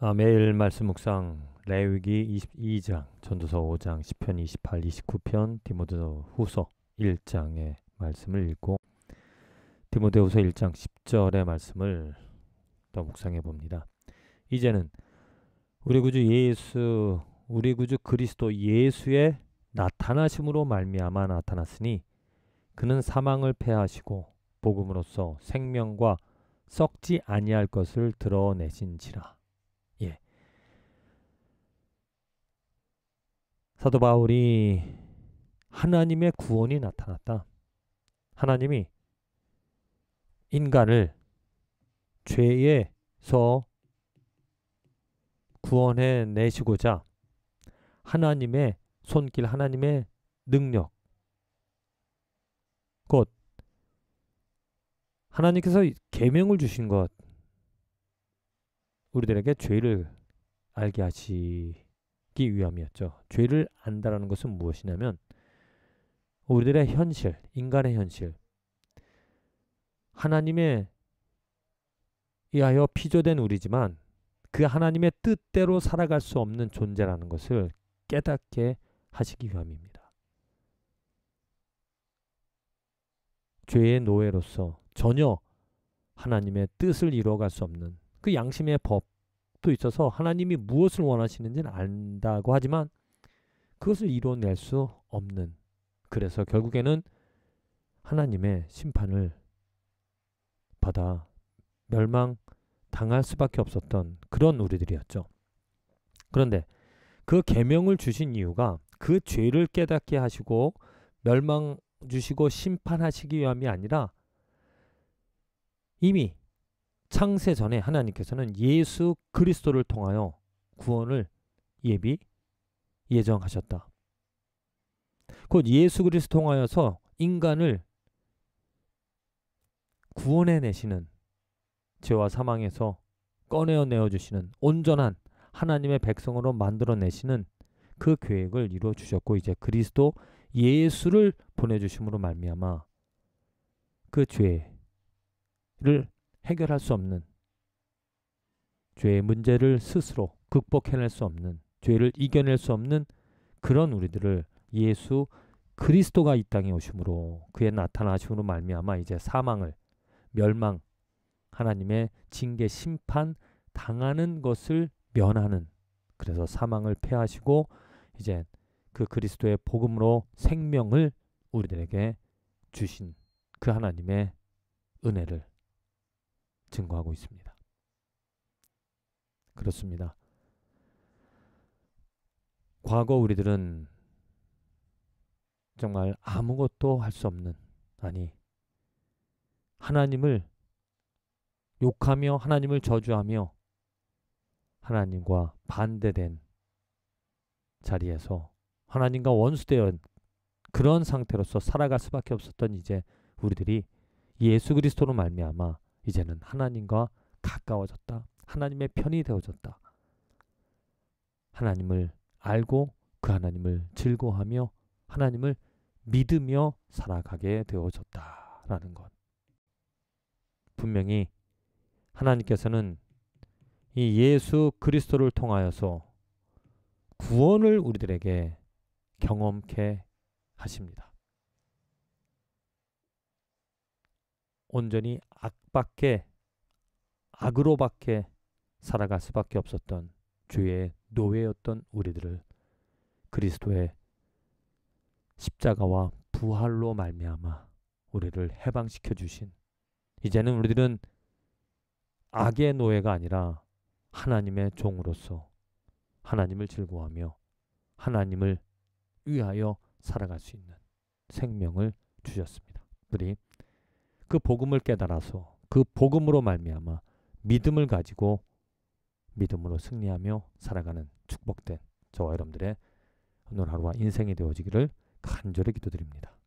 아, 매일 말씀 묵상 레위기 22장, 전도서 5장, 1 0편 28, 29편, 디모데서 후서 1장의 말씀을 읽고 디모데후서 1장 10절의 말씀을 더 묵상해 봅니다. 이제는 우리 구주 예수, 우리 구주 그리스도 예수의 나타나심으로 말미암아 나타났으니 그는 사망을 패하시고 복음으로써 생명과 썩지 아니할 것을 드러내신지라. 사도 바울이 하나님의 구원이 나타났다. 하나님이 인간을 죄에서 구원해 내시고자 하나님의 손길, 하나님의 능력, 곧 하나님께서 계명을 주신 것, 우리들에게 죄를 알게 하시. 알기 위함이었죠. 죄를 안다라는 것은 무엇이냐면 우리들의 현실, 인간의 현실, 하나님의 이하여 피조된 우리지만 그 하나님의 뜻대로 살아갈 수 없는 존재라는 것을 깨닫게 하시기 위함입니다. 죄의 노예로서 전혀 하나님의 뜻을 이루어갈 수 없는 그 양심의 법, 도 있어서 하나님이 무엇을 원하시는지는 안다고 하지만 그것을 이뤄낼 수 없는 그래서 결국에는 하나님의 심판을 받아 멸망 당할 수밖에 없었던 그런 우리들이었죠. 그런데 그 계명을 주신 이유가 그 죄를 깨닫게 하시고 멸망 주시고 심판하시기 위함이 아니라 이미 창세 전에 하나님께서는 예수 그리스도를 통하여 구원을 예비 예정하셨다. 곧 예수 그리스도 통하여서 인간을 구원해 내시는 죄와 사망에서 꺼내어 내어 주시는 온전한 하나님의 백성으로 만들어 내시는 그 계획을 이루어 주셨고 이제 그리스도 예수를 보내 주심으로 말미암아 그 죄를 해결할 수 없는 죄의 문제를 스스로 극복해낼 수 없는 죄를 이겨낼 수 없는 그런 우리들을 예수 그리스도가 이 땅에 오심으로 그의 나타나심으로 말미암아 이제 사망을 멸망 하나님의 징계 심판 당하는 것을 면하는 그래서 사망을 패하시고 이제 그 그리스도의 복음으로 생명을 우리들에게 주신 그 하나님의 은혜를 증거하고 있습니다. 그렇습니다. 과거 우리들은 정말 아무것도 할 수 없는 아니 하나님을 욕하며 하나님을 저주하며 하나님과 반대된 자리에서 하나님과 원수되어 그런 상태로서 살아갈 수밖에 없었던 이제 우리들이 예수 그리스도로 말미암아 이제는 하나님과 가까워졌다. 하나님의 편이 되어졌다. 하나님을 알고 그 하나님을 즐거워하며 하나님을 믿으며 살아가게 되어졌다라는 것. 분명히 하나님께서는 이 예수 그리스도를 통하여서 구원을 우리들에게 경험케 하십니다. 온전히 악밖에 악으로밖에 살아갈 수밖에 없었던 죄의 노예였던 우리들을 그리스도의 십자가와 부활로 말미암아 우리를 해방시켜 주신 이제는 우리들은 악의 노예가 아니라 하나님의 종으로서 하나님을 즐거워하며 하나님을 위하여 살아갈 수 있는 생명을 주셨습니다. 우리 그 복음을 깨달아서 그 복음으로 말미암아 믿음을 가지고 믿음으로 승리하며 살아가는 축복된 저와 여러분들의 오늘 하루와 인생이 되어지기를 간절히 기도드립니다.